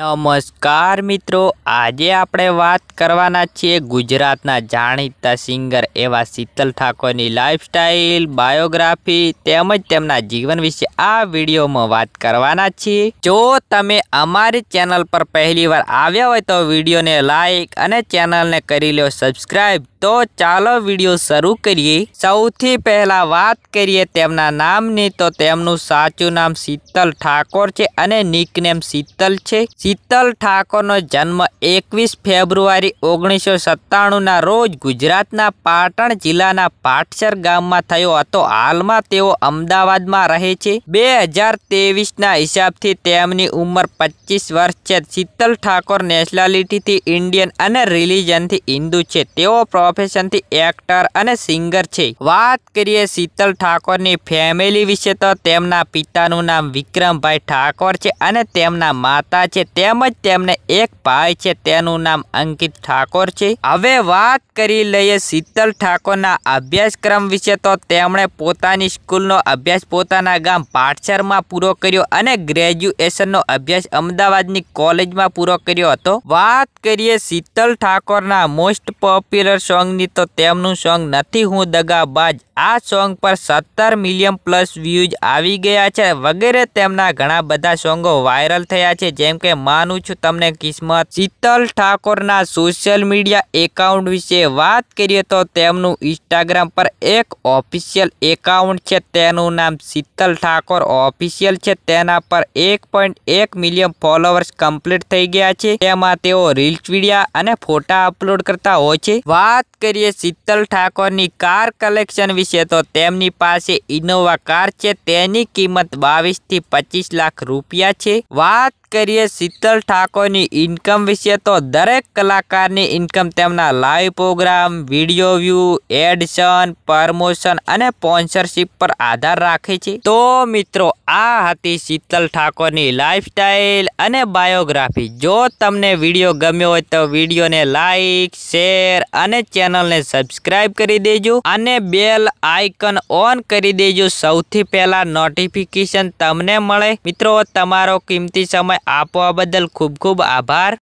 નમસ્કાર મિત્રો આજે આપણે વાત કરવાના છીએ ગુજરાતના જાણીતા સિંગર એવા શીતલ ઠાકોરની લાઇફસ્ટાઇલ બાયોગ્રાફી તેમજ તેમના જીવન વિશે આ વિડીયોમાં વાત કરવાના છીએ જો તમે અમારી ચેનલ પર પહેલીવાર આવ્યા હોય તો વિડીયોને લાઇક અને ચેનલને કરી લો સબસ્ક્રાઇબ તો ચાલો વિડીયો શરૂ કરીએ સૌથી પહેલા વાત કરીએ તેમના નામની તો તેમનું સાચું નામ શીતલ ઠાકોર છે અને નિકનેમ શીતલ છે શીતલ ઠાકોરનો જન્મ એકવીસ ફેબ્રુઆરી ઓગણીસો સત્તાણુંના રોજ ગુજરાતના પાટણ જિલ્લાના પાટસર ગામમાં થયો હતો હાલમાં તેઓ અમદાવાદમાં રહે છે બે હજાર તેવીસના હિસાબથી તેમની ઉંમર પચીસ વર્ષ છે શીતલ ઠાકોર નેશનાલિટીથી ઇન્ડિયન અને રિલિજનથી હિન્દુ છે તેઓ પ્રોફેશનથી એક્ટર અને સિંગર છે વાત કરીએ શીતલ ઠાકોરની ફેમિલી વિશે તો તેમના પિતાનું નામ વિક્રમભાઈ ઠાકોર છે અને તેમના માતા છે તે તેમજ તેમને એક ભાઈ છે તેનું નામ અંકિત ઠાકોર છે હવે વાત કરી લઈએ શીતલ ઠાકોરના અભ્યાસક્રમ વિશે તો તેમણે પોતાની સ્કૂલનો અભ્યાસ પોતાના ગામ પાટસરમાં પૂરો કર્યો અને ગ્રેજ્યુએશનનો અભ્યાસ અમદાવાદની કોલેજમાં પૂરો કર્યો હતો વાત કરીએ શીતલ ઠાકોરના મોસ્ટ પોપ્યુલર સોંગની તો તેમનું સોંગ નથી હું દગાબાજ આ સોંગ પર સત્તર મિલિયન પ્લસ વ્યૂઝ આવી ગયા છે વગેરે તેમના ઘણા બધા સોંગો વાયરલ થયા છે જેમ કે માનું છું તમને કિસ્મત શીતલ ઠાકોરના સોશિયલ મીડિયા એકાઉન્ટ વિશે વાત કરીએ તો તેમનું ઇન્સ્ટાગ્રામ પર એક ઓફિશિયલ એકાઉન્ટ છે તેનું નામ શીતલ ઠાકોર ઓફિશિયલ છે તેના પર એક એક મિલિયન ફોલોવર્સ કમ્પ્લીટ થઈ ગયા છે તેમાં તેઓ રીલ્સ વિડીયા અને ફોટા અપલોડ કરતા હોય છે વાત કરીએ શીતલ ઠાકોરની કાર કલેક્શન વિશે તો તેમની પાસે ઇનોવા કાર છે તેની કિંમત બાવીસથી પચીસ લાખ રૂપિયા છે વાત કરીએ શીતલ ઠાકોરની ઇન્કમ વિશે તો દરેક કલાકારની ઇન્કમ તેમના લાઈવ પ્રોગ્રામ વિડીયો વ્યૂ એડશન પ્રમોશન અને સ્પોન્સરશિપ પર આધાર રાખે છે તો મિત્રો આ હતી શીતલ ઠાકોરની લાઈફસ્ટાઈલ અને બાયોગ્રાફી જો તમને વિડીયો ગમ્યો હોય તો વિડીયોને લાઈક શેર અને ચેનલને સબસ્ક્રાઈબ કરી દેજો અને બેલ આઇકન ઓન કરી દેજો સૌથી પહેલાં નોટિફિકેશન તમને મળે મિત્રો તમારો કિંમતી સમય આપવા બદલ ખૂબ ખૂબ આભાર